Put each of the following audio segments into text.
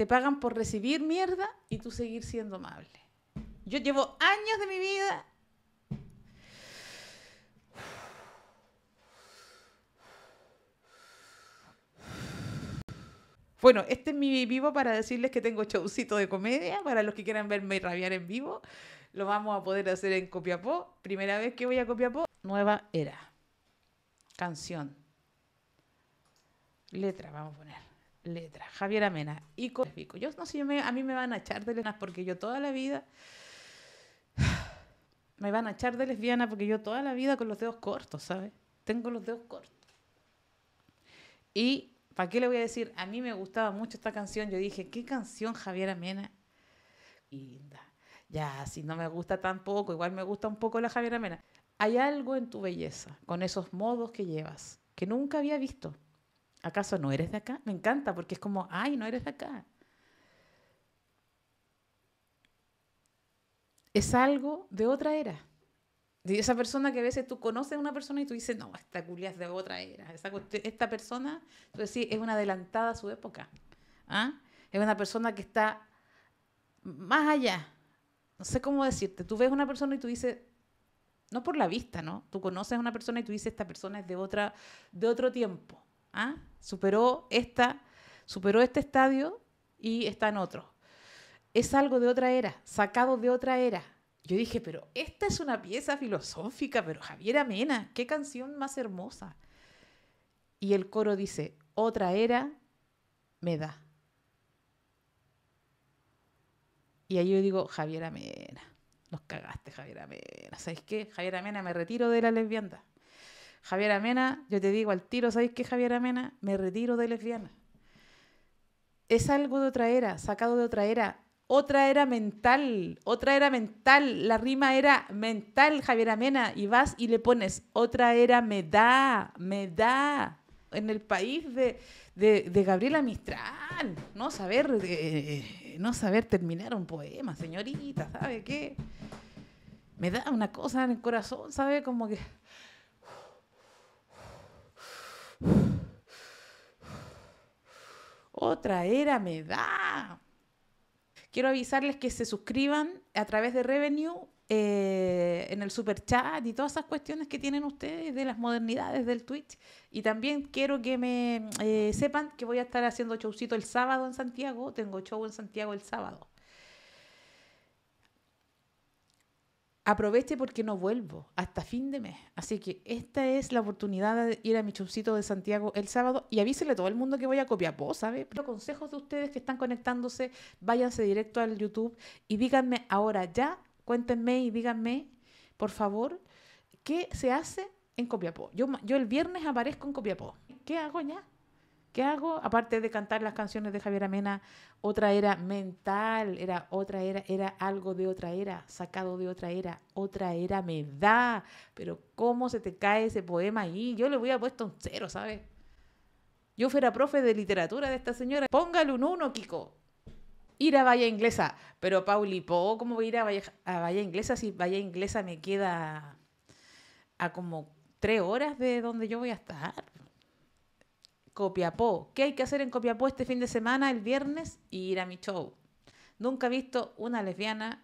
te pagan por recibir mierda y tú seguir siendo amable. Yo llevo años de mi vida Bueno, este es mi vivo para decirles que tengo showcito de comedia. Para los que quieran verme rabiar en vivo, lo vamos a poder hacer en Copiapó. Primera vez que voy a Copiapó. Nueva era. Canción. Letra, vamos a poner. Letra, Javier Amena, y con Yo no sé, a mí me van a echar de lesbianas porque yo toda la vida. Me van a echar de lesbiana porque yo toda la vida con los dedos cortos, ¿sabes? Tengo los dedos cortos. Y, ¿para qué le voy a decir? A mí me gustaba mucho esta canción. Yo dije, ¿qué canción Javier Amena? Linda. Ya, si no me gusta tampoco, igual me gusta un poco la Javier Amena. Hay algo en tu belleza, con esos modos que llevas, que nunca había visto. ¿acaso no eres de acá? Me encanta porque es como, ay, no eres de acá. Es algo de otra era. De esa persona que a veces tú conoces a una persona y tú dices, no, esta culia es de otra era. Esta, persona, tú decís, es una adelantada a su época. ¿Ah? Es una persona que está más allá. No sé cómo decirte. Tú ves una persona y tú dices, no por la vista, ¿no? Tú conoces a una persona y tú dices, esta persona es de, otra, de otro tiempo. ¿ah? Superó, esta, superó este estadio y está en otro. Es algo de otra era, sacado de otra era. Yo dije, pero esta es una pieza filosófica, pero Javier Amena, qué canción más hermosa. Y el coro dice, otra era me da. Y ahí yo digo, Javier Amena, nos cagaste, Javier Amena. ¿Sabes qué? Javier Amena, me retiro de la lesbianda. Javier Amena, yo te digo al tiro, ¿sabéis qué, Javier Amena? Me retiro de lesbiana. Es algo de otra era, sacado de otra era. Otra era mental, otra era mental. La rima era mental, Javier Amena. Y vas y le pones, otra era me da, me da. En el país de, Gabriela Mistral, no saber, eh, no saber terminar un poema, señorita, ¿sabe qué? Me da una cosa en el corazón, ¿sabe? Como que Otra era me da. Quiero avisarles que se suscriban a través de Revenue eh, en el super chat y todas esas cuestiones que tienen ustedes de las modernidades del Twitch. Y también quiero que me eh, sepan que voy a estar haciendo showcito el sábado en Santiago. Tengo show en Santiago el sábado. aproveche porque no vuelvo hasta fin de mes. Así que esta es la oportunidad de ir a mi de Santiago el sábado y avísele a todo el mundo que voy a Copiapó, ¿sabes? Los consejos de ustedes que están conectándose, váyanse directo al YouTube y díganme ahora ya, cuéntenme y díganme, por favor, qué se hace en Copiapó. Yo, yo el viernes aparezco en Copiapó. ¿Qué hago ya? ¿Qué hago? Aparte de cantar las canciones de Javier Amena, otra era mental, era otra era, era algo de otra era, sacado de otra era, otra era me da. Pero ¿cómo se te cae ese poema ahí? Yo le voy a puesto un cero, ¿sabes? Yo fuera profe de literatura de esta señora. Póngale un uno, Kiko. Ir a Valle Inglesa. Pero Pauli, ¿cómo voy a ir a Valle Inglesa si Valle Inglesa me queda a como tres horas de donde yo voy a estar? Copiapó. ¿Qué hay que hacer en Copiapó este fin de semana, el viernes? ir a mi show. Nunca he visto una lesbiana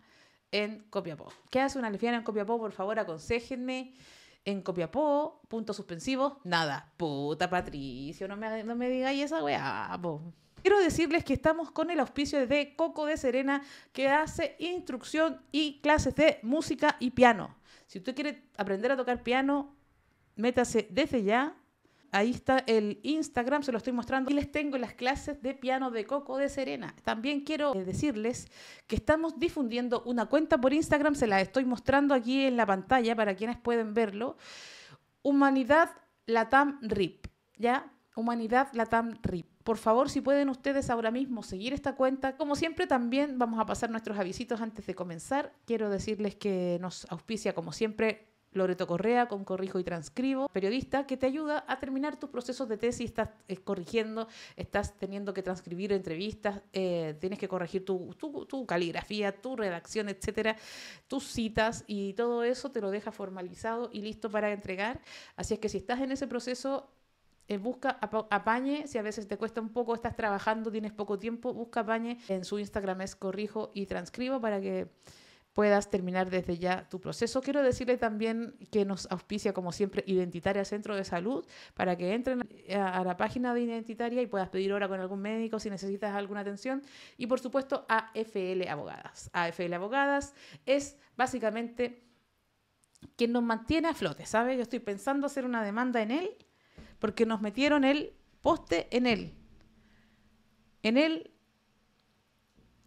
en Copiapó. ¿Qué hace una lesbiana en Copiapó? Por favor, aconsejenme. En Copiapó, punto suspensivo, nada. Puta Patricio, no me, no me digáis esa weá, Quiero decirles que estamos con el auspicio de Coco de Serena, que hace instrucción y clases de música y piano. Si usted quiere aprender a tocar piano, métase desde ya Ahí está el Instagram, se lo estoy mostrando. Y les tengo las clases de piano de Coco de Serena. También quiero eh, decirles que estamos difundiendo una cuenta por Instagram, se la estoy mostrando aquí en la pantalla para quienes pueden verlo. Humanidad Latam RIP, ¿ya? Humanidad Latam RIP. Por favor, si pueden ustedes ahora mismo seguir esta cuenta. Como siempre, también vamos a pasar nuestros avisitos antes de comenzar. Quiero decirles que nos auspicia, como siempre, Loreto Correa con Corrijo y Transcribo, periodista que te ayuda a terminar tus procesos de tesis, estás eh, corrigiendo, estás teniendo que transcribir entrevistas, eh, tienes que corregir tu, tu, caligrafía, tu redacción, etcétera, tus citas y todo eso te lo deja formalizado y listo para entregar. Así es que si estás en ese proceso, eh, busca apañe, si a veces te cuesta un poco, estás trabajando, tienes poco tiempo, busca apañe. En su Instagram es corrijo y transcribo para que puedas terminar desde ya tu proceso. Quiero decirle también que nos auspicia, como siempre, Identitaria Centro de Salud, para que entren a, la página de Identitaria y puedas pedir hora con algún médico si necesitas alguna atención. Y por supuesto, AFL Abogadas. AFL Abogadas es básicamente quien nos mantiene a flote, ¿sabes? Yo estoy pensando hacer una demanda en él porque nos metieron el poste en él. En él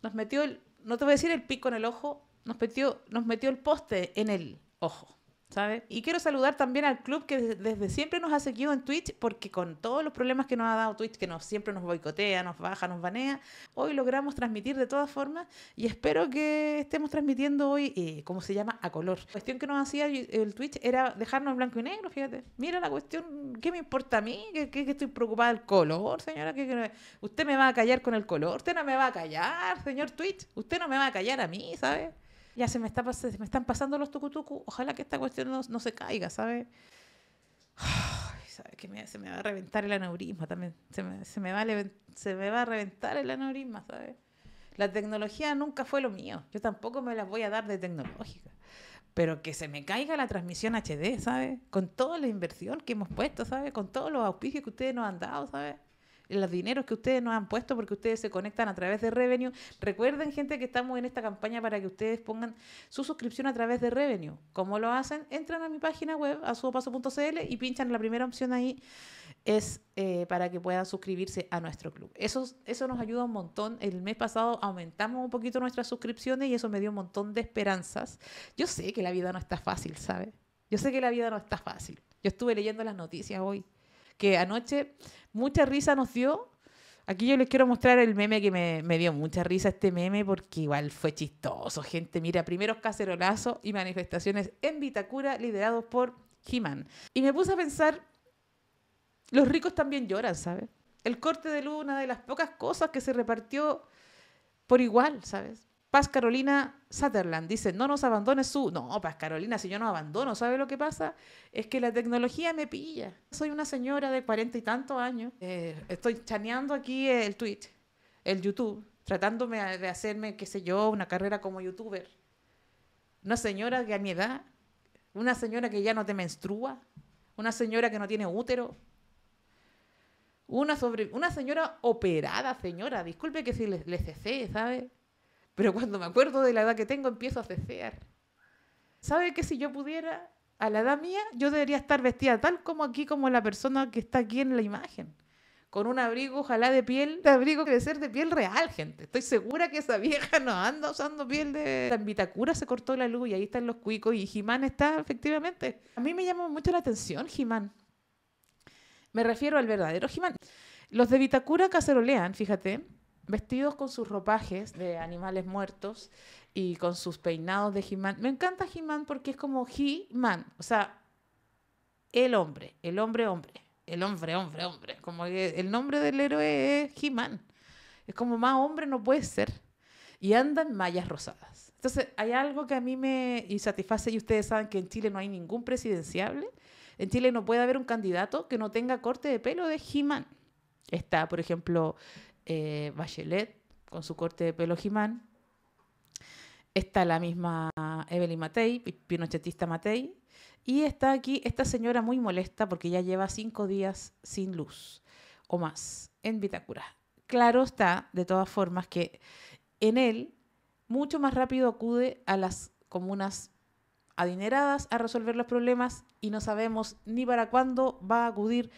nos metió el, no te voy a decir el pico en el ojo, nos metió, nos metió el poste en el ojo. ¿sabes? Y quiero saludar también al club que desde siempre nos ha seguido en Twitch, porque con todos los problemas que nos ha dado Twitch, que nos, siempre nos boicotea, nos baja, nos banea, hoy logramos transmitir de todas formas y espero que estemos transmitiendo hoy, eh, como se llama, a color. La cuestión que nos hacía el Twitch era dejarnos en blanco y negro, fíjate. Mira la cuestión, ¿qué me importa a mí? ¿Qué estoy preocupada del color, señora? ¿Que, usted me va a callar con el color, usted no me va a callar, señor Twitch, usted no me va a callar a mí, ¿sabes? ya se me, está, se me están pasando los tucutucu, ojalá que esta cuestión no, se caiga, ¿sabe? Que se me va a reventar el aneurisma también, se me, va, se me va a reventar el aneurisma, ¿sabe? La tecnología nunca fue lo mío, yo tampoco me las voy a dar de tecnológica, pero que se me caiga la transmisión HD, ¿sabe? Con toda la inversión que hemos puesto, ¿sabe? Con todos los auspicios que ustedes nos han dado, ¿sabe? los dineros que ustedes nos han puesto porque ustedes se conectan a través de Revenue. Recuerden, gente, que estamos en esta campaña para que ustedes pongan su suscripción a través de Revenue. ¿Cómo lo hacen? Entran a mi página web, a subopaso.cl y pinchan la primera opción ahí es eh, para que puedan suscribirse a nuestro club. Eso, eso nos ayuda un montón. El mes pasado aumentamos un poquito nuestras suscripciones y eso me dio un montón de esperanzas. Yo sé que la vida no está fácil, ¿sabes? Yo sé que la vida no está fácil. Yo estuve leyendo las noticias hoy que anoche mucha risa nos dio. Aquí yo les quiero mostrar el meme que me, me, dio mucha risa este meme porque igual fue chistoso, gente. Mira, primeros cacerolazos y manifestaciones en Vitacura liderados por he Y me puse a pensar, los ricos también lloran, ¿sabes? El corte de luz, una de las pocas cosas que se repartió por igual, ¿sabes? Paz Carolina Sutherland dice, no nos abandones su... No, Paz Carolina, si yo no abandono, ¿sabe lo que pasa? Es que la tecnología me pilla. Soy una señora de cuarenta y tantos años. Eh, estoy chaneando aquí el Twitch, el YouTube, tratándome de hacerme, qué sé yo, una carrera como youtuber. Una señora que a mi edad, una señora que ya no te menstrua, una señora que no tiene útero, una, una señora operada, señora, disculpe que si les, ¿sabe? Pero cuando me acuerdo de la edad que tengo, empiezo a desear. ¿Sabe que si yo pudiera, a la edad mía, yo debería estar vestida tal como aquí, como la persona que está aquí en la imagen? Con un abrigo, ojalá de piel, de abrigo que ser de piel real, gente. Estoy segura que esa vieja no anda usando piel de. En Vitacura se cortó la luz y ahí están los cuicos y Jimán está, efectivamente. A mí me llama mucho la atención Jimán. Me refiero al verdadero Jimán. Los de Vitacura cacerolean, fíjate, vestidos con sus ropajes de animales muertos y con sus peinados de he Me encanta he porque es como He-Man, o sea, el hombre, el hombre hombre, el hombre hombre hombre, como que el nombre del héroe es He-Man. Es como más hombre no puede ser. Y andan mallas rosadas. Entonces, hay algo que a mí me satisface y ustedes saben que en Chile no hay ningún presidenciable. En Chile no puede haber un candidato que no tenga corte de pelo de he Está, por ejemplo, eh, Bachelet con su corte de pelo Jimán. Está la misma Evelyn Matei, pinochetista Matei. Y está aquí esta señora muy molesta porque ya lleva cinco días sin luz o más en Vitacura. Claro está, de todas formas, que en él mucho más rápido acude a las comunas adineradas a resolver los problemas y no sabemos ni para cuándo va a acudir.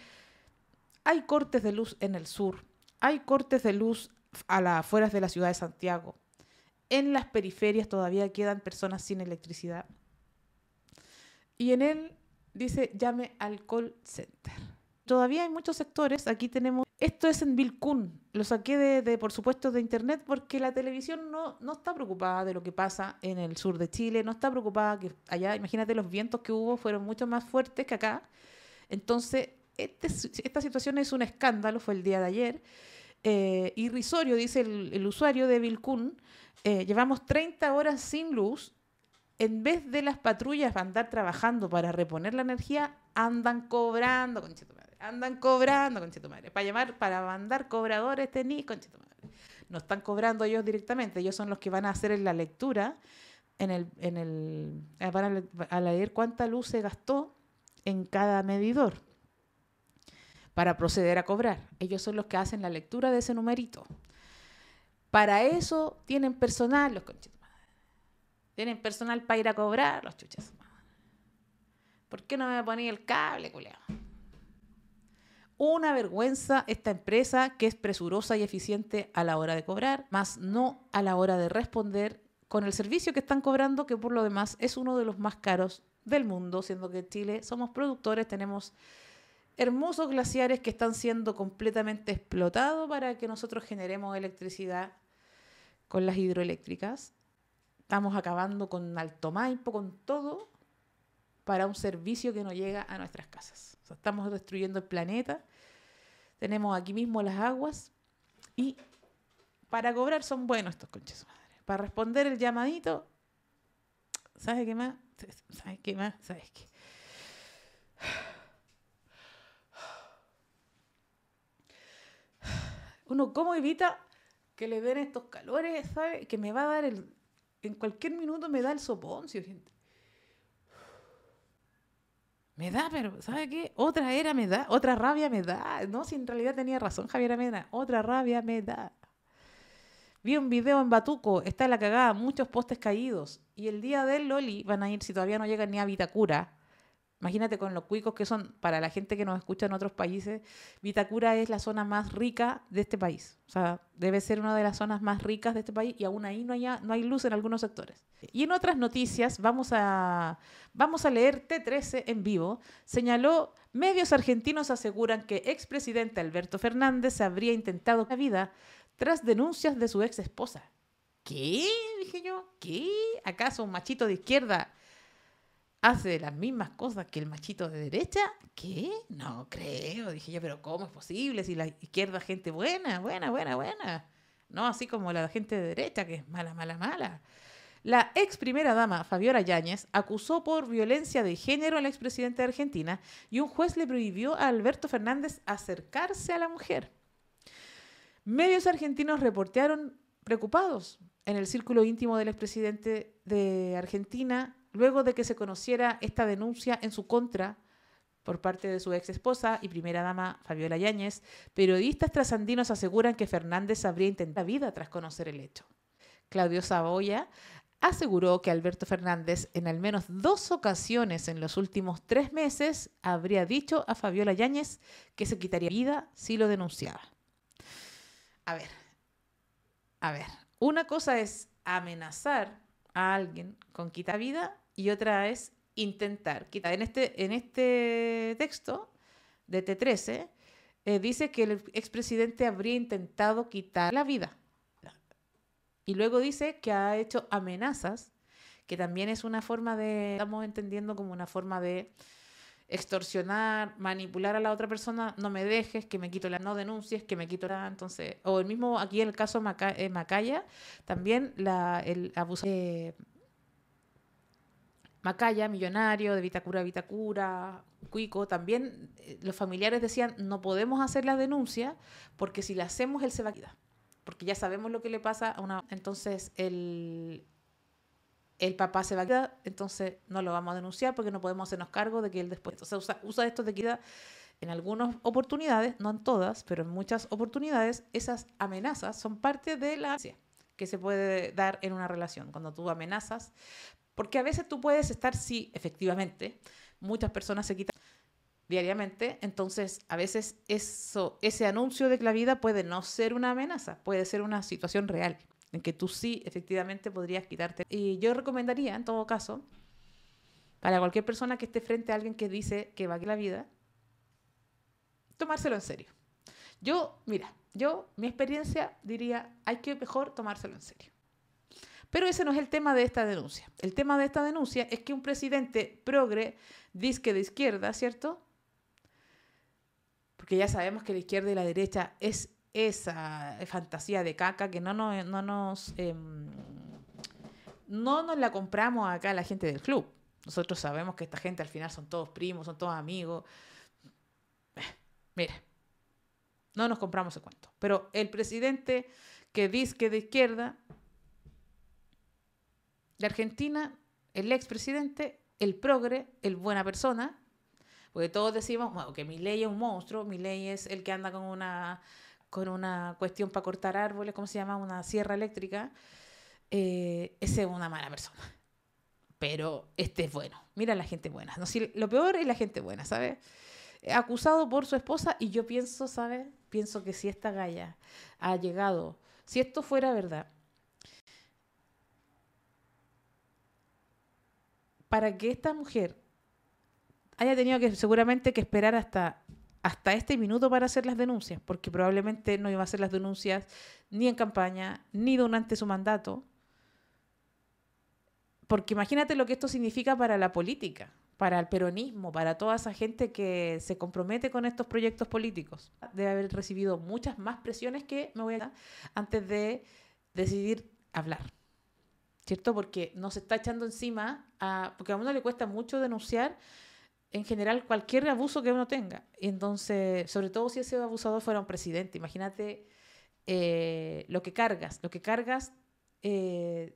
Hay cortes de luz en el sur, hay cortes de luz a las afueras de la ciudad de Santiago. En las periferias todavía quedan personas sin electricidad. Y en él dice, llame al call center. Todavía hay muchos sectores, aquí tenemos... Esto es en Vilcún, lo saqué de, por supuesto de internet porque la televisión no, no está preocupada de lo que pasa en el sur de Chile, no está preocupada que allá, imagínate los vientos que hubo fueron mucho más fuertes que acá. Entonces, este, esta situación es un escándalo, fue el día de ayer, eh, irrisorio, dice el, usuario de Vilcún, eh, llevamos 30 horas sin luz. En vez de las patrullas andar trabajando para reponer la energía, andan cobrando, conchito madre. Andan cobrando, conchito madre. Para llamar, para mandar cobradores, tenis, conchito madre. No están cobrando ellos directamente, ellos son los que van a hacer la lectura, en el, eh, van a leer cuánta luz se gastó en cada medidor para proceder a cobrar. Ellos son los que hacen la lectura de ese numerito. Para eso tienen personal los Tienen personal para ir a cobrar los chuchas. ¿Por qué no me poner el cable, culeado? Una vergüenza esta empresa que es presurosa y eficiente a la hora de cobrar, más no a la hora de responder con el servicio que están cobrando, que por lo demás es uno de los más caros del mundo, siendo que en Chile somos productores, tenemos hermosos glaciares que están siendo completamente explotados para que nosotros generemos electricidad con las hidroeléctricas. Estamos acabando con Alto Maipo, con todo, para un servicio que no llega a nuestras casas. estamos destruyendo el planeta, tenemos aquí mismo las aguas y para cobrar son buenos estos conches Para responder el llamadito, ¿sabes qué más? ¿Sabes qué más? ¿Sabes qué? uno cómo evita que le den estos calores, sabe Que me va a dar el... En cualquier minuto me da el soponcio, gente. Me da, pero ¿sabe qué? Otra era me da, otra rabia me da. No, si en realidad tenía razón Javier Amena, otra rabia me da. Vi un video en Batuco, está la cagada, muchos postes caídos. Y el día del Loli van a ir, si todavía no llegan ni a Vitacura, Imagínate con los cuicos que son, para la gente que nos escucha en otros países, Vitacura es la zona más rica de este país. O sea, debe ser una de las zonas más ricas de este país y aún ahí no, hay luz en algunos sectores. Y en otras noticias, vamos a, vamos a leer T13 en vivo. Señaló, medios argentinos aseguran que expresidente Alberto Fernández habría intentado la vida tras denuncias de su ex esposa. ¿Qué? Dije yo, ¿qué? ¿Acaso un machito de izquierda hace las mismas cosas que el machito de derecha, ¿qué? No creo. Dije yo, pero ¿cómo es posible si la izquierda es gente buena, buena, buena, buena? No así como la gente de derecha, que es mala, mala, mala. La ex primera dama, Fabiola Yáñez, acusó por violencia de género al expresidente de Argentina y un juez le prohibió a Alberto Fernández acercarse a la mujer. Medios argentinos reportearon preocupados en el círculo íntimo del expresidente de Argentina luego de que se conociera esta denuncia en su contra por parte de su ex esposa y primera dama Fabiola Yáñez, periodistas trasandinos aseguran que Fernández habría intentado la vida tras conocer el hecho. Claudio Saboya aseguró que Alberto Fernández en al menos dos ocasiones en los últimos tres meses habría dicho a Fabiola Yáñez que se quitaría vida si lo denunciaba. A ver, a ver, una cosa es amenazar a alguien con quita vida y otra es intentar. En este, en este texto de T13 eh, dice que el expresidente habría intentado quitar la vida. Y luego dice que ha hecho amenazas, que también es una forma de, estamos entendiendo como una forma de extorsionar, manipular a la otra persona, no me dejes, que me quito la, no denuncies, que me quito la, entonces, o el mismo aquí el caso eh, Macaya, también la, el abuso Macaya, Millonario, de Vitacura, Vitacura, Cuico, también eh, los familiares decían, no podemos hacer la denuncia porque si la hacemos él se va a quedar, porque ya sabemos lo que le pasa a una... Entonces el, el papá se va a quedar, entonces no lo vamos a denunciar porque no podemos hacernos cargo de que él después... Entonces usa, usa esto de queda en algunas oportunidades, no en todas, pero en muchas oportunidades, esas amenazas son parte de la que se puede dar en una relación. Cuando tú amenazas porque a veces tú puedes estar, sí, efectivamente, muchas personas se quitan diariamente, entonces a veces eso, ese anuncio de la vida puede no ser una amenaza, puede ser una situación real en que tú sí efectivamente podrías quitarte. Y yo recomendaría, en todo caso, para cualquier persona que esté frente a alguien que dice que va a la vida, tomárselo en serio. Yo, mira, yo, mi experiencia diría, hay que mejor tomárselo en serio. Pero ese no es el tema de esta denuncia. El tema de esta denuncia es que un presidente progre, disque de izquierda, ¿cierto? Porque ya sabemos que la izquierda y la derecha es esa fantasía de caca que no, nos... no nos em, la compramos acá la gente del club. Nosotros sabemos que esta gente al final son todos primos, son todos amigos. Eh, mire, no nos compramos ese cuento. Pero el presidente que disque de izquierda de Argentina, el expresidente, el progre, el buena persona, porque todos decimos, bueno, que mi ley es un monstruo, mi ley es el que anda con una, con una cuestión para cortar árboles, ¿cómo se llama? Una sierra eléctrica. Eh, ese es una mala persona. Pero este es bueno. Mira la gente buena. No, si lo peor es la gente buena, ¿sabes? Acusado por su esposa y yo pienso, ¿sabes? Pienso que si esta galla ha llegado, si esto fuera verdad, para que esta mujer haya tenido que seguramente que esperar hasta, hasta este minuto para hacer las denuncias, porque probablemente no iba a hacer las denuncias ni en campaña, ni durante su mandato. Porque imagínate lo que esto significa para la política, para el peronismo, para toda esa gente que se compromete con estos proyectos políticos. Debe haber recibido muchas más presiones que me voy a antes de decidir hablar. ¿cierto? Porque nos está echando encima, a, porque a uno le cuesta mucho denunciar en general cualquier abuso que uno tenga. y Entonces, sobre todo si ese abusador fuera un presidente, imagínate eh, lo que cargas, lo que cargas eh,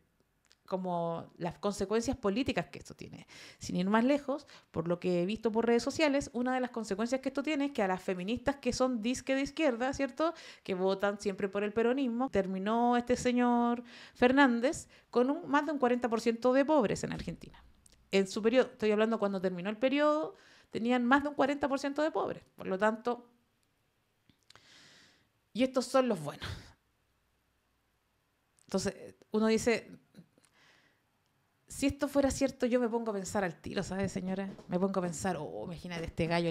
como las consecuencias políticas que esto tiene. Sin ir más lejos, por lo que he visto por redes sociales, una de las consecuencias que esto tiene es que a las feministas que son disque de izquierda, ¿cierto? Que votan siempre por el peronismo, terminó este señor Fernández con más de un 40% de pobres en Argentina. En su periodo, estoy hablando cuando terminó el periodo, tenían más de un 40% de pobres. Por lo tanto, y estos son los buenos. Entonces, uno dice, si esto fuera cierto, yo me pongo a pensar al tiro, ¿sabes, señora? Me pongo a pensar, oh, imagínate, este gallo,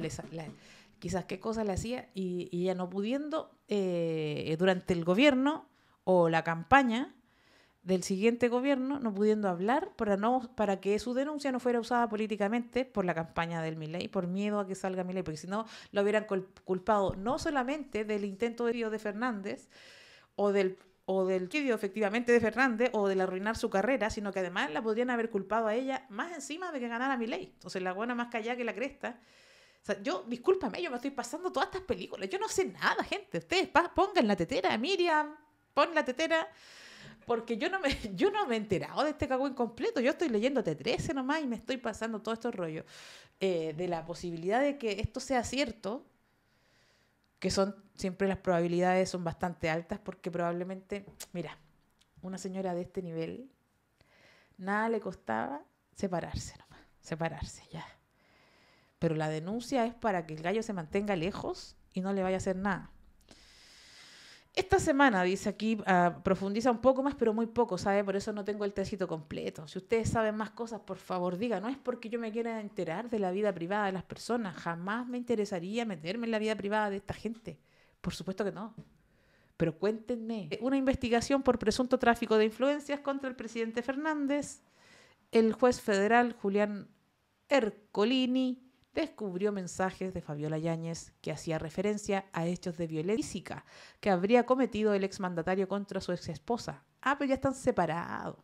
quizás qué cosa le hacía, y, ya no pudiendo, eh, durante el gobierno o la campaña del siguiente gobierno, no pudiendo hablar para, no, para que su denuncia no fuera usada políticamente por la campaña del Milei, por miedo a que salga Milei, porque si no, lo hubieran culpado no solamente del intento de de Fernández o del o del quidio efectivamente de Fernández o del arruinar su carrera, sino que además la podrían haber culpado a ella más encima de que ganara mi ley. Entonces la buena más callada que la cresta. O sea, yo, discúlpame, yo me estoy pasando todas estas películas. Yo no sé nada, gente. Ustedes pongan la tetera, Miriam, pon la tetera. Porque yo no me, yo no me he enterado de este cago incompleto, Yo estoy leyendo T13 nomás y me estoy pasando todo estos rollo eh, de la posibilidad de que esto sea cierto, que son siempre las probabilidades son bastante altas porque probablemente, mira, una señora de este nivel, nada le costaba separarse nomás, separarse ya. Pero la denuncia es para que el gallo se mantenga lejos y no le vaya a hacer nada. Esta semana, dice aquí, ah, profundiza un poco más, pero muy poco, ¿sabe? Por eso no tengo el tecito completo. Si ustedes saben más cosas, por favor, digan. No es porque yo me quiera enterar de la vida privada de las personas. Jamás me interesaría meterme en la vida privada de esta gente. Por supuesto que no. Pero cuéntenme. Eh. Una investigación por presunto tráfico de influencias contra el presidente Fernández, el juez federal Julián Ercolini descubrió mensajes de Fabiola Yáñez que hacía referencia a hechos de violencia física que habría cometido el exmandatario contra su exesposa. Ah, pero ya están separados.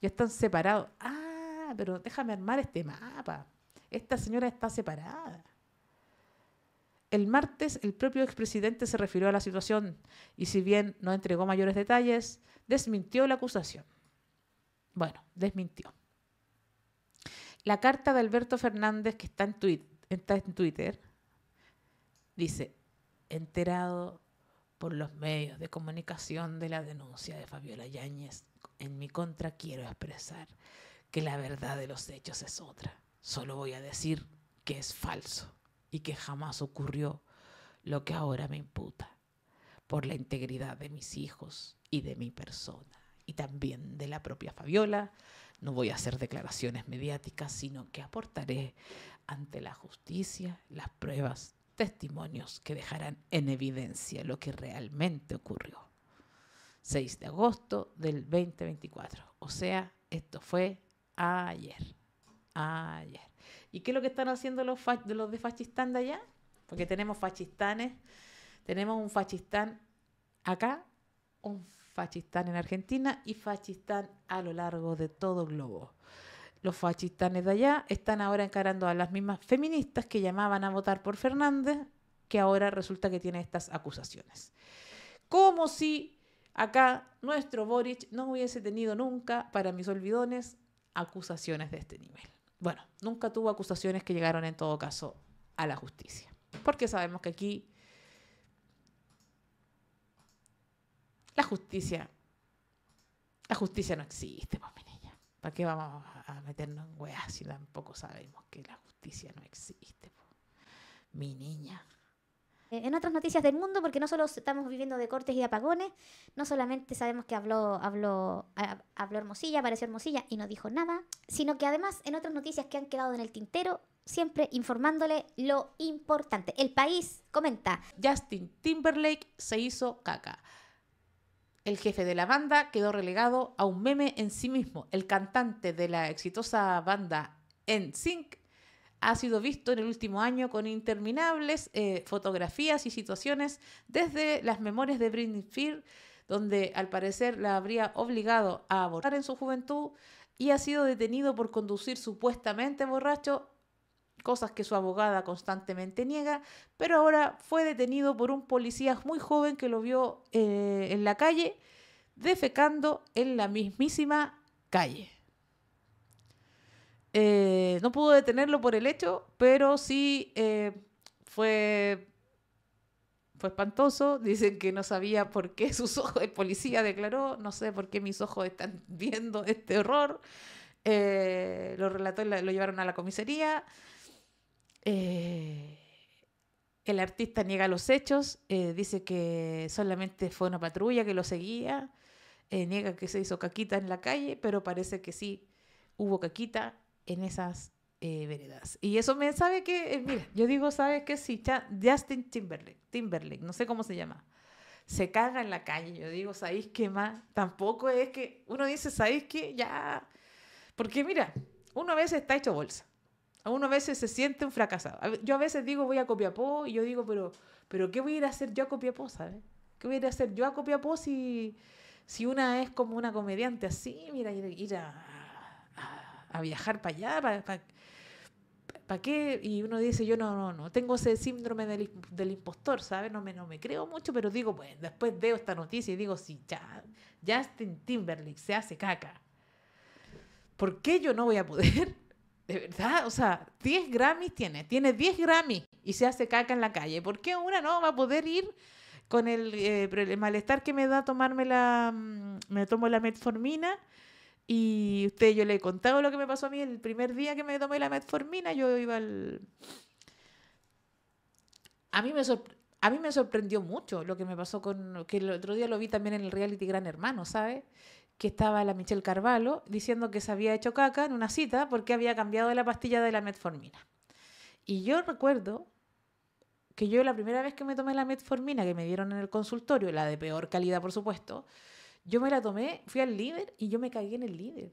Ya están separados. Ah, pero déjame armar este mapa. Esta señora está separada. El martes, el propio expresidente se refirió a la situación y si bien no entregó mayores detalles, desmintió la acusación. Bueno, desmintió. La carta de Alberto Fernández que está en, Twitter dice, enterado por los medios de comunicación de la denuncia de Fabiola Yáñez en mi contra, quiero expresar que la verdad de los hechos es otra. Solo voy a decir que es falso y que jamás ocurrió lo que ahora me imputa por la integridad de mis hijos y de mi persona y también de la propia Fabiola, no voy a hacer declaraciones mediáticas, sino que aportaré ante la justicia las pruebas, testimonios que dejarán en evidencia lo que realmente ocurrió. 6 de agosto del 2024. O sea, esto fue ayer. Ayer. ¿Y qué es lo que están haciendo los, de, los de Fachistán de allá? Porque tenemos fachistanes, tenemos un fachistán acá, un Fachistán en Argentina y Fachistán a lo largo de todo el globo. Los fachistanes de allá están ahora encarando a las mismas feministas que llamaban a votar por Fernández, que ahora resulta que tiene estas acusaciones. Como si acá nuestro Boric no hubiese tenido nunca, para mis olvidones, acusaciones de este nivel. Bueno, nunca tuvo acusaciones que llegaron en todo caso a la justicia, porque sabemos que aquí La justicia. La justicia no existe, pues, mi niña. ¿Para qué vamos a meternos en weas si tampoco sabemos que la justicia no existe? Pues? Mi niña. Eh, en otras noticias del mundo, porque no solo estamos viviendo de cortes y apagones, no solamente sabemos que habló, habló, habló Hermosilla, apareció Hermosilla y no dijo nada, sino que además en otras noticias que han quedado en el tintero, siempre informándole lo importante. El país comenta. Justin Timberlake se hizo caca el jefe de la banda quedó relegado a un meme en sí mismo. El cantante de la exitosa banda NSYNC ha sido visto en el último año con interminables eh, fotografías y situaciones desde las memorias de Britney Spears, donde al parecer la habría obligado a abortar en su juventud y ha sido detenido por conducir supuestamente borracho cosas que su abogada constantemente niega, pero ahora fue detenido por un policía muy joven que lo vio eh, en la calle defecando en la mismísima calle. Eh, no pudo detenerlo por el hecho, pero sí eh, fue, fue espantoso. Dicen que no sabía por qué sus ojos, el policía declaró, no sé por qué mis ojos están viendo este horror. lo relató, lo llevaron a la comisaría. Eh, el artista niega los hechos, eh, dice que solamente fue una patrulla que lo seguía, eh, niega que se hizo caquita en la calle, pero parece que sí hubo caquita en esas veredas. Y eso me sabe que, mira, yo digo, ¿sabes qué? Sí, Justin Timberlake, Timberlake, no sé cómo se llama se caga en la calle. Yo digo, ¿sabes qué más? Tampoco es que uno dice, ¿sabes qué? Ya. Porque mira, uno a veces está hecho bolsa. A uno a veces se siente un fracasado. Yo a veces digo voy a Copiapó y yo digo, pero, pero ¿qué voy a ir a hacer yo a Copiapó, sabes? ¿Qué voy a ir a hacer yo a Copiapó si, si una es como una comediante así? Mira, ir, a, viajar para allá, para, para, qué? Y uno dice, yo no, no, no, tengo ese síndrome del, impostor, ¿sabes? No me, me creo mucho, pero digo, pues, después veo esta noticia y digo, si ya, Justin Timberlake se hace caca. ¿Por qué yo no voy a poder? De verdad, o sea, 10 Grammys tiene, tiene 10 Grammys y se hace caca en la calle. ¿Por qué una no va a poder ir con el, eh, malestar que me da tomarme la, mm, me tomo la metformina? Y usted, yo le he contado lo que me pasó a mí el primer día que me tomé la metformina, yo iba al... A mí me, a mí me sorprendió mucho lo que me pasó con... que el otro día lo vi también en el reality Gran Hermano, ¿sabes? que estaba la Michelle Carvalho diciendo que se había hecho caca en una cita porque había cambiado la pastilla de la metformina. Y yo recuerdo que yo la primera vez que me tomé la metformina que me dieron en el consultorio, la de peor calidad por supuesto, yo me la tomé, fui al líder y yo me caí en el líder.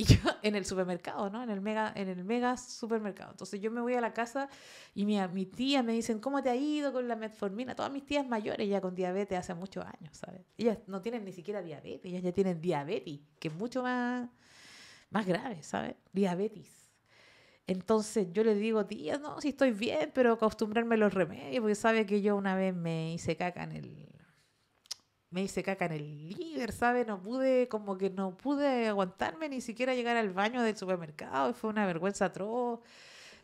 Y yo en el supermercado, ¿no? En el mega, en el mega supermercado. Entonces yo me voy a la casa y mi, mi tía me dicen, ¿cómo te ha ido con la metformina? Todas mis tías mayores ya con diabetes hace muchos años, ¿sabes? Ellas no tienen ni siquiera diabetes, ellas ya tienen diabetes, que es mucho más, más grave, ¿sabes? Diabetes. Entonces yo les digo, tía, no, si estoy bien, pero acostumbrarme a los remedios, porque sabe que yo una vez me hice caca en el, me hice caca en el líder, ¿sabes? No pude, como que no pude aguantarme ni siquiera llegar al baño del supermercado, fue una vergüenza atroz.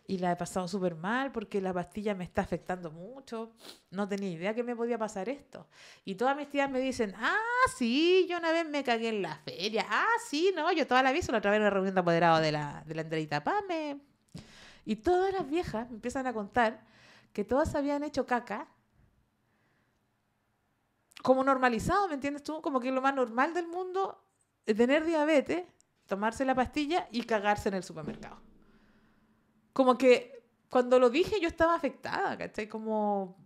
Y la he pasado súper mal porque la pastilla me está afectando mucho. No tenía idea que me podía pasar esto. Y todas mis tías me dicen, ah, sí, yo una vez me cagué en la feria. Ah, sí, no, yo toda la vez, la otra vez en la reunión de apoderados de la, de la Pame. Y todas las viejas me empiezan a contar que todas habían hecho caca como normalizado, ¿me entiendes tú? Como que lo más normal del mundo es eh, tener diabetes, tomarse la pastilla y cagarse en el supermercado. Como que cuando lo dije yo estaba afectada, ¿cachai? Como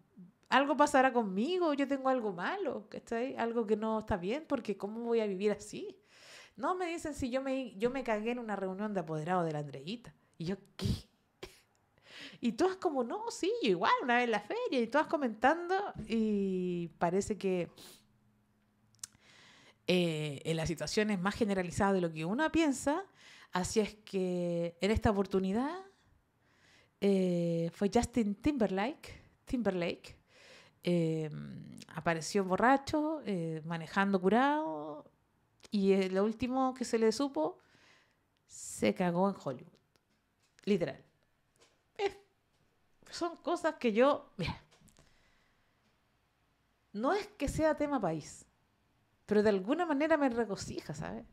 algo pasará conmigo, yo tengo algo malo, ¿cachai? Algo que no está bien, porque ¿cómo voy a vivir así? No, me dicen si yo me, yo me cagué en una reunión de apoderados de la Andreita. Y yo, ¿qué? Y todas como, no, sí, yo igual, una vez en la feria, y todas comentando, y parece que eh, la situación es más generalizada de lo que uno piensa, así es que en esta oportunidad eh, fue Justin Timberlake, Timberlake eh, apareció borracho, manejando curado, y lo último que se le supo, se cagó en Hollywood, literal. Son cosas que yo, mira, no es que sea tema país, pero de alguna manera me regocija, ¿sabes?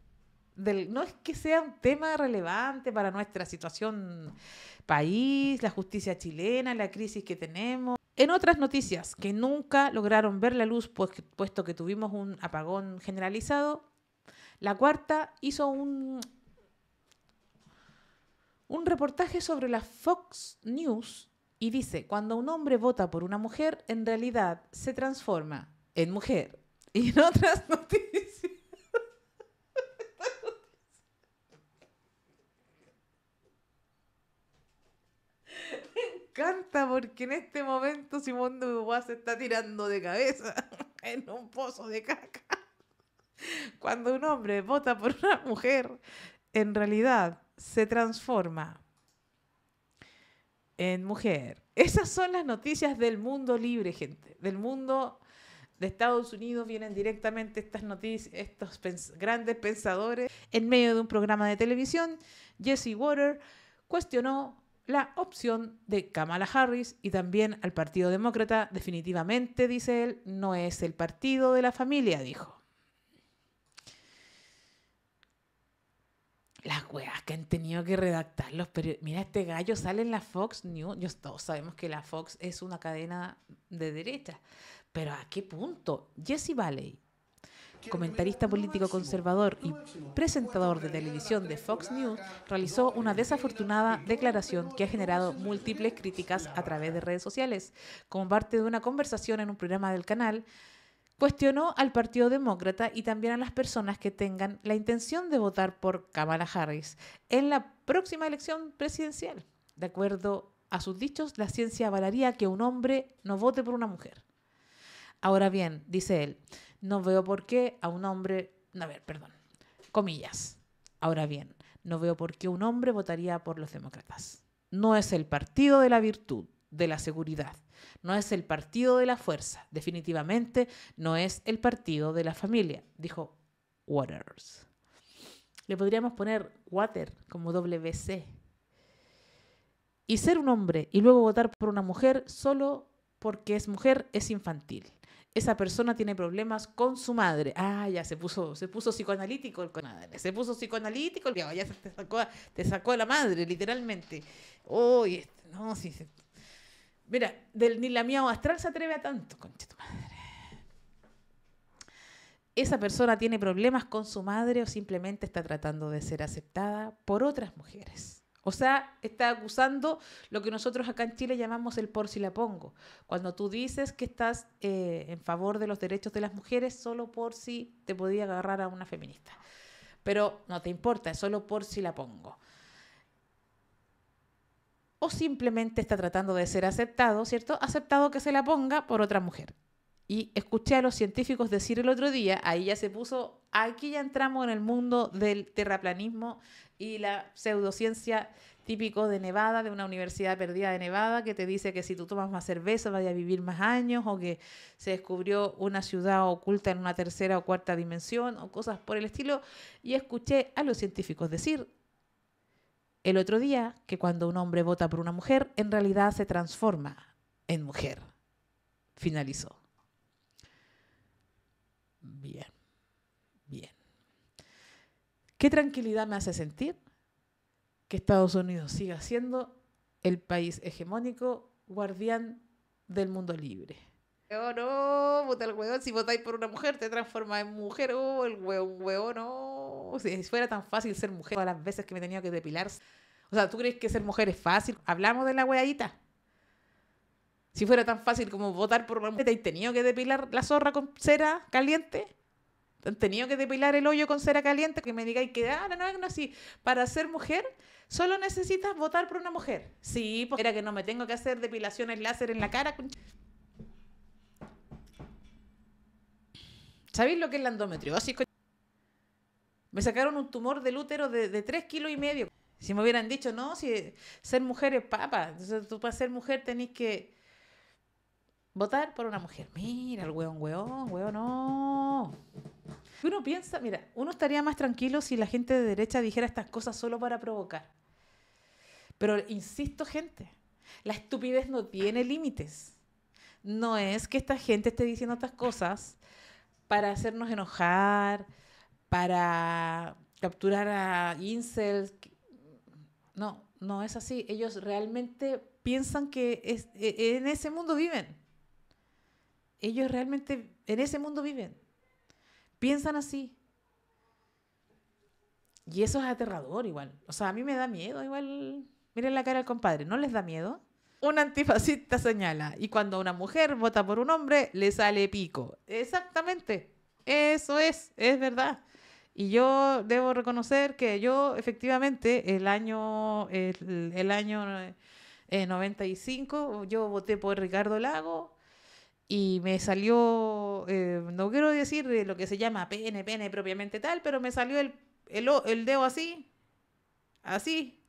Del, no es que sea un tema relevante para nuestra situación país, la justicia chilena, la crisis que tenemos. En otras noticias que nunca lograron ver la luz, pues, puesto que tuvimos un apagón generalizado, la cuarta hizo un, un reportaje sobre la Fox News y dice, cuando un hombre vota por una mujer, en realidad se transforma en mujer. Y en otras noticias... Me encanta porque en este momento Simón de se está tirando de cabeza en un pozo de caca. Cuando un hombre vota por una mujer, en realidad se transforma en mujer. Esas son las noticias del mundo libre, gente. Del mundo de Estados Unidos vienen directamente estas noticias, estos grandes pensadores. En medio de un programa de televisión, Jesse Water cuestionó la opción de Kamala Harris y también al Partido Demócrata. Definitivamente, dice él, no es el partido de la familia, dijo. las weas que han tenido que redactar los Mira, este gallo sale en la Fox News. todos sabemos que la Fox es una cadena de derecha. Pero ¿a qué punto? Jesse Valley, comentarista político conservador y presentador de televisión de Fox News, realizó una desafortunada declaración que ha generado múltiples críticas a través de redes sociales, como parte de una conversación en un programa del canal Cuestionó al Partido Demócrata y también a las personas que tengan la intención de votar por Kamala Harris en la próxima elección presidencial. De acuerdo a sus dichos, la ciencia avalaría que un hombre no vote por una mujer. Ahora bien, dice él, no veo por qué a un hombre, a ver, perdón, comillas. Ahora bien, no veo por qué un hombre votaría por los demócratas. No es el partido de la virtud, de la seguridad, no es el partido de la fuerza, definitivamente no es el partido de la familia, dijo Waters. Le podríamos poner Water como WC. Y ser un hombre y luego votar por una mujer solo porque es mujer es infantil. Esa persona tiene problemas con su madre. Ah, ya se puso, se puso psicoanalítico el Se puso psicoanalítico ya te sacó, te sacó la madre, literalmente. Uy, no, no, sí, Mira, del, ni la mía astral se atreve a tanto, concha tu madre. Esa persona tiene problemas con su madre o simplemente está tratando de ser aceptada por otras mujeres. O sea, está acusando lo que nosotros acá en Chile llamamos el por si la pongo. Cuando tú dices que estás eh, en favor de los derechos de las mujeres solo por si te podía agarrar a una feminista. Pero no te importa, es solo por si la pongo o simplemente está tratando de ser aceptado, ¿cierto? Aceptado que se la ponga por otra mujer. Y escuché a los científicos decir el otro día, ahí ya se puso, aquí ya entramos en el mundo del terraplanismo y la pseudociencia típico de Nevada, de una universidad perdida de Nevada, que te dice que si tú tomas más cerveza vaya a vivir más años, o que se descubrió una ciudad oculta en una tercera o cuarta dimensión, o cosas por el estilo. Y escuché a los científicos decir el otro día que cuando un hombre vota por una mujer, en realidad se transforma en mujer. Finalizó. Bien, bien. ¿Qué tranquilidad me hace sentir que Estados Unidos siga siendo el país hegemónico guardián del mundo libre? no, vota el si votáis por una mujer te transformas en mujer, oh, el hueón hueón, no. Si fuera tan fácil ser mujer, todas las veces que me he tenido que depilar. O sea, ¿tú crees que ser mujer es fácil? Hablamos de la hueadita Si fuera tan fácil como votar por una mujer, ¿te has tenido que depilar la zorra con cera caliente? ¿Te tenido que depilar el hoyo con cera caliente? Que me digáis que, ah, no, no, no, sí. Para ser mujer, solo necesitas votar por una mujer. Sí, porque era que no me tengo que hacer depilaciones láser en la cara. ¿Sabéis lo que es la endometriosis? Me sacaron un tumor del útero de, tres kilos y medio. Si me hubieran dicho, no, si ser mujer es papa, tú para ser mujer tenés que votar por una mujer. Mira, el weón, weón, weón, no. Uno piensa, mira, uno estaría más tranquilo si la gente de derecha dijera estas cosas solo para provocar. Pero insisto, gente, la estupidez no tiene límites. No es que esta gente esté diciendo estas cosas para hacernos enojar, para capturar a incels. No, no es así. Ellos realmente piensan que e, en ese mundo viven. Ellos realmente en ese mundo viven. Piensan así. Y eso es aterrador igual. O sea, a mí me da miedo igual. Miren la cara al compadre. ¿No les da miedo? un antifascista señala. Y cuando una mujer vota por un hombre, le sale pico. Exactamente. Eso es, es verdad. Y yo debo reconocer que yo efectivamente el año, el, año 95 eh, yo voté por Ricardo Lago y me salió, eh, no quiero decir lo que se llama pene, propiamente tal, pero me salió el, el, el dedo así, así.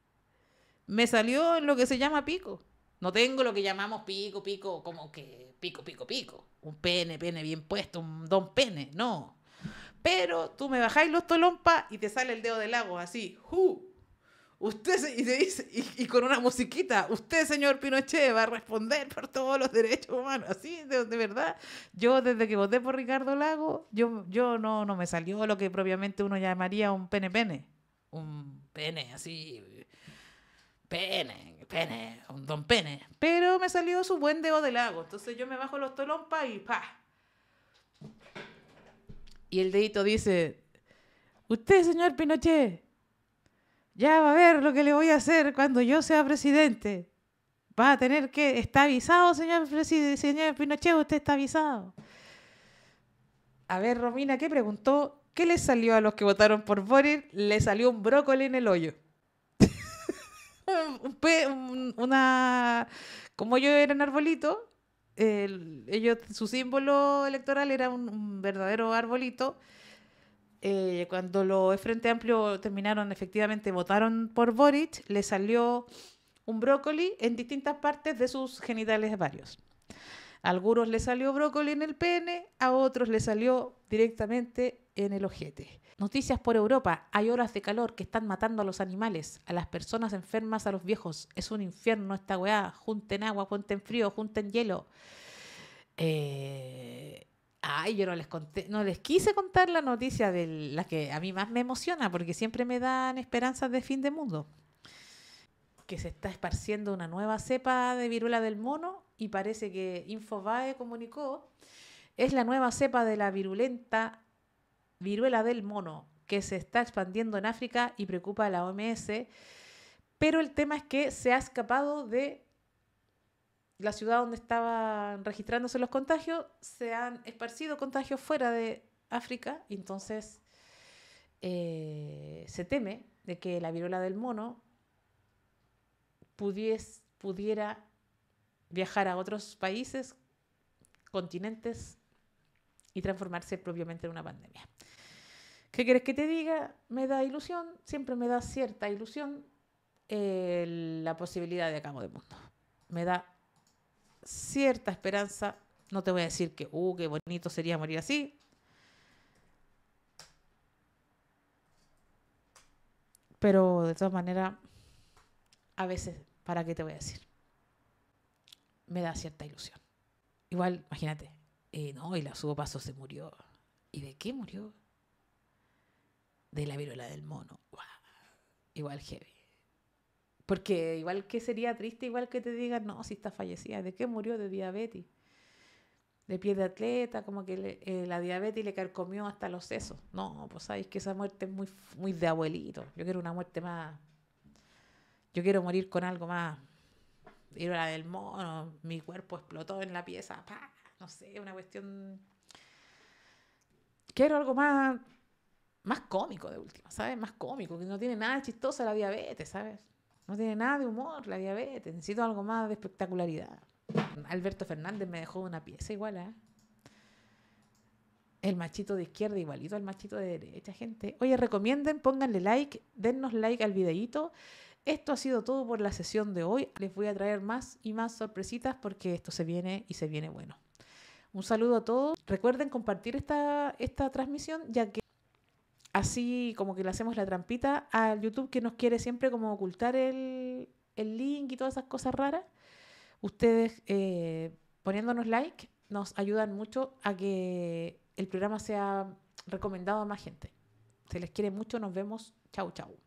Me salió lo que se llama pico. No tengo lo que llamamos pico, pico, como que pico, pico, pico. Un pene, pene bien puesto, un don pene, no. Pero tú me bajáis los tolompas y te sale el dedo del lago así, uh Usted, y, dice, y, con una musiquita, usted, señor Pinochet, va a responder por todos los derechos humanos. Así, de, verdad. Yo, desde que voté por Ricardo Lago, yo, yo no, no me salió lo que propiamente uno llamaría un pene pene. Un pene así. Pene, pene, un don pene. Pero me salió su buen dedo del lago. Entonces yo me bajo los tolompas y pa. Y el dedito dice, usted, señor Pinochet, ya va a ver lo que le voy a hacer cuando yo sea presidente. Va a tener que, está avisado, señor, señor Pinochet, usted está avisado. A ver, Romina, ¿qué preguntó? ¿Qué le salió a los que votaron por Boris, Le salió un brócoli en el hoyo. un, una... Como yo era un arbolito, el, ellos, su símbolo electoral era un, verdadero arbolito. Eh, cuando los Frente Amplio terminaron, efectivamente, votaron por Boric, le salió un brócoli en distintas partes de sus genitales varios algunos le salió brócoli en el pene, a otros le salió directamente en el ojete. Noticias por Europa. Hay horas de calor que están matando a los animales, a las personas enfermas, a los viejos. Es un infierno esta weá. Junten agua, junten frío, junten hielo. Eh, ay, yo no les conté, no les quise contar la noticia de la que a mí más me emociona, porque siempre me dan esperanzas de fin de mundo. Que se está esparciendo una nueva cepa de viruela del mono y parece que Infobae comunicó, es la nueva cepa de la virulenta viruela del mono que se está expandiendo en África y preocupa a la OMS, pero el tema es que se ha escapado de la ciudad donde estaban registrándose los contagios, se han esparcido contagios fuera de África, entonces eh, se teme de que la viruela del mono pudies, pudiera viajar a otros países, continentes y transformarse propiamente en una pandemia. ¿Qué quieres que te diga? Me da ilusión, siempre me da cierta ilusión la posibilidad de acabo de mundo. Me da cierta esperanza. No te voy a decir que, uh, qué bonito sería morir así. Pero de todas maneras, a veces, ¿para qué te voy a decir? me da cierta ilusión. Igual, imagínate, eh, no, y la subo paso se murió. ¿Y de qué murió? De la viruela del mono. Igual heavy. Porque igual que sería triste, igual que te digan, no, si está fallecida, ¿de qué murió? De diabetes. De pie de atleta, como que eh, la diabetes le carcomió hasta los sesos. No, pues sabéis que esa muerte es muy, muy de abuelito. Yo quiero una muerte más. Yo quiero morir con algo más la del mono, mi cuerpo explotó en la pieza, no sé, una cuestión... Quiero algo más, más cómico de última, ¿sabes? Más cómico, que no tiene nada chistoso la diabetes, ¿sabes? No tiene nada de humor la diabetes, necesito algo más de espectacularidad. Alberto Fernández me dejó una pieza igual, ¿eh? El machito de izquierda igualito al machito de derecha, gente. Oye, recomienden, pónganle like, dennos like al videíto. Esto ha sido todo por la sesión de hoy. Les voy a traer más y más sorpresitas porque esto se viene y se viene bueno. Un saludo a todos. Recuerden compartir esta, esta transmisión ya que así como que le hacemos la trampita al YouTube que nos quiere siempre como ocultar el, link y todas esas cosas raras. Ustedes eh, poniéndonos like nos ayudan mucho a que el programa sea recomendado a más gente. Se les quiere mucho. Nos vemos. Chau, chau.